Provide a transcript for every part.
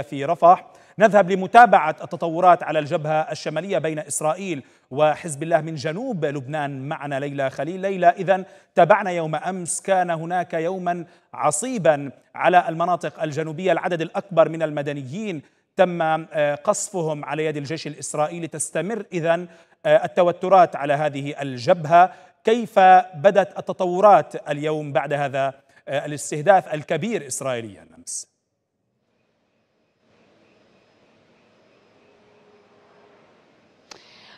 في رفح نذهب لمتابعة التطورات على الجبهة الشمالية بين إسرائيل وحزب الله من جنوب لبنان معنا ليلى خليل ليلى إذا تابعنا يوم أمس كان هناك يوما عصيبا على المناطق الجنوبية العدد الأكبر من المدنيين تم آه، قصفهم على يد الجيش الإسرائيلي تستمر إذا آه، التوترات على هذه الجبهة كيف بدت التطورات اليوم بعد هذا آه، الاستهداف الكبير إسرائيلياً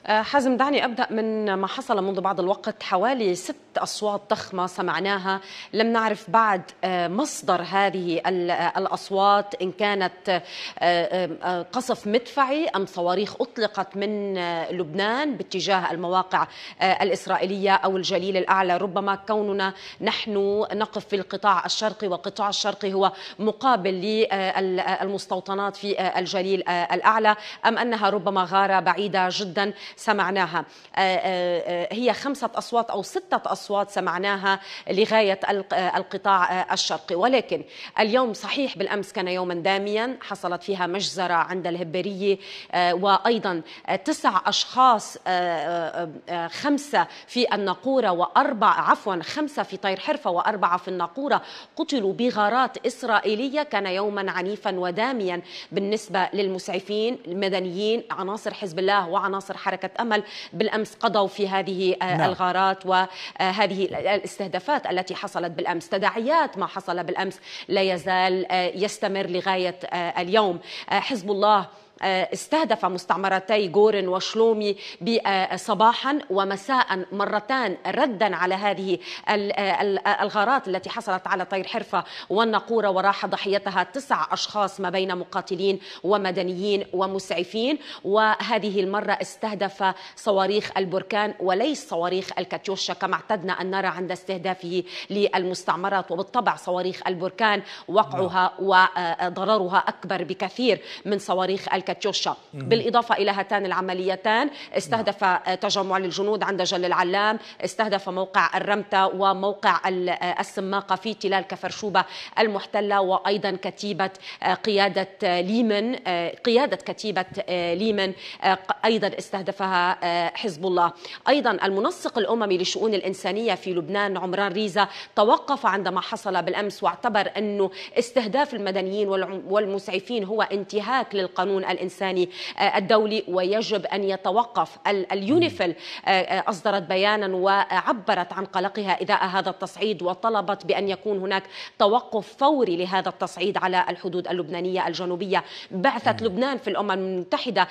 آه، حازم دعني ابدا من ما حصل منذ بعض الوقت حوالي ست اصوات ضخمه سمعناها لم نعرف بعد آه، مصدر هذه آه، الاصوات ان كانت قصف مدفعي ام صواريخ اطلقت من لبنان باتجاه المواقع الاسرائيليه او الجليل الاعلى ربما كوننا نحن نقف في القطاع الشرقي والقطاع الشرقي هو مقابل للمستوطنات في الجليل الاعلى ام انها ربما غاره بعيده جدا سمعناها آه، آه، آه، هي خمسة أصوات أو ستة أصوات سمعناها لغاية القطاع الشرقي ولكن اليوم صحيح بالأمس كان يوما داميا حصلت فيها مجزرة عند الهبرية وأيضا تسع أشخاص خمسة في النقورة وأربع عفوا خمسة في طير حرفة وأربعة في النقورة قتلوا بغارات إسرائيلية كان يوما عنيفا وداميا بالنسبة للمسعفين المدنيين عناصر حزب الله وعناصر حركة شركة أمل بالأمس قضوا في هذه آه، نعم. الغارات وهذه آه، الاستهدافات التي حصلت بالأمس تداعيات ما حصل بالأمس لا يزال آه، يستمر لغاية اليوم حزب الله آه، استهدف مستعمرتي غورن وشلومي آه، صباحا ومساء مرتان ردا على هذه آه، الغارات التي حصلت على طير حرفة والنقورة وراح ضحيتها تسع أشخاص ما بين مقاتلين ومدنيين ومسعفين وهذه المرة استهدف صواريخ البركان وليس صواريخ الكاتيوشا كما اعتدنا أن نرى عند استهدافه للمستعمرات وبالطبع صواريخ البركان وقعها نعم. وضررها أكبر بكثير من صواريخ الكاتيوشا بالإضافة إلى هاتان العمليتان استهدف تجمع للجنود عند جل العلام استهدف موقع الرمتة وموقع السماقة في تلال كفرشوبة المحتلة وأيضا كتيبة قيادة ليمن قيادة كتيبة ليمن أيضا استهدفها آه، حزب الله أيضا المنسق الأممي للشؤون الإنسانية في لبنان عمران ريزا توقف عندما حصل بالأمس واعتبر أنه استهداف المدنيين والمسعفين هو انتهاك للقانون الإنساني آه، الدولي ويجب أن يتوقف اليونيفل آه، أصدرت بيانا وعبرت عن قلقها اذا هذا التصعيد وطلبت بأن يكون هناك توقف فوري لهذا التصعيد على الحدود اللبنانية الجنوبية بعثة لبنان في الأمم المتحدة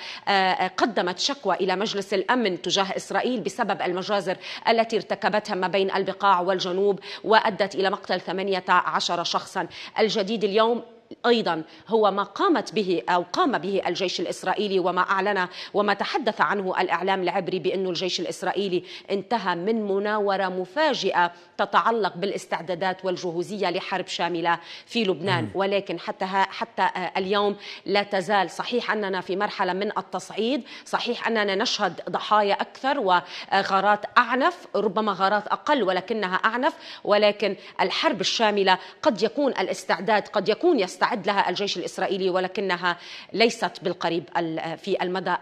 قدم قدمت شكوى إلى مجلس الأمن تجاه إسرائيل بسبب المجازر التي ارتكبتها ما بين البقاع والجنوب وأدت إلى مقتل 18 شخصا الجديد اليوم أيضا هو ما قامت به أو قام به الجيش الإسرائيلي وما أعلن وما تحدث عنه الإعلام العبري بانه الجيش الإسرائيلي انتهى من مناورة مفاجئة تتعلق بالاستعدادات والجهوزية لحرب شاملة في لبنان ولكن حتى حتى آه، اليوم لا تزال صحيح أننا في مرحلة من التصعيد صحيح أننا نشهد ضحايا أكثر وغارات أعنف ربما غارات أقل ولكنها أعنف ولكن الحرب الشاملة قد يكون الاستعداد قد يكون يستعد يستعد لها الجيش الإسرائيلي ولكنها ليست بالقريب في المدى